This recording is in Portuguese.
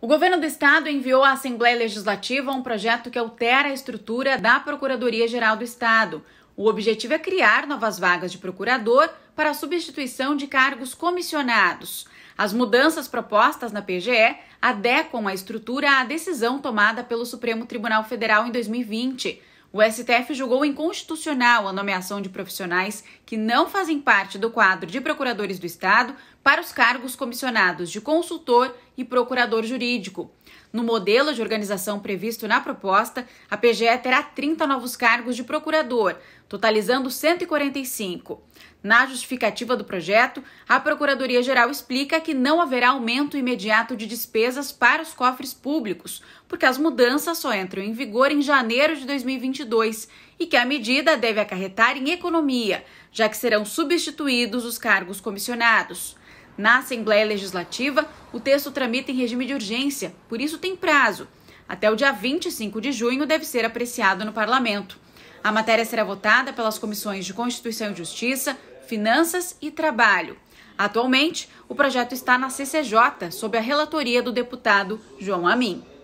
O governo do estado enviou à Assembleia Legislativa um projeto que altera a estrutura da Procuradoria-Geral do Estado. O objetivo é criar novas vagas de procurador para a substituição de cargos comissionados. As mudanças propostas na PGE adequam a estrutura à decisão tomada pelo Supremo Tribunal Federal em 2020. O STF julgou inconstitucional a nomeação de profissionais que não fazem parte do quadro de procuradores do Estado para os cargos comissionados de consultor e procurador jurídico. No modelo de organização previsto na proposta, a PGE terá 30 novos cargos de procurador, totalizando 145. Na justificativa do projeto, a Procuradoria-Geral explica que não haverá aumento imediato de despesas para os cofres públicos, porque as mudanças só entram em vigor em janeiro de 2022 e que a medida deve acarretar em economia, já que serão substituídos os cargos comissionados na Assembleia Legislativa, o texto tramita em regime de urgência, por isso tem prazo. Até o dia 25 de junho deve ser apreciado no parlamento. A matéria será votada pelas comissões de Constituição e Justiça, Finanças e Trabalho. Atualmente, o projeto está na CCJ, sob a relatoria do deputado João Amin.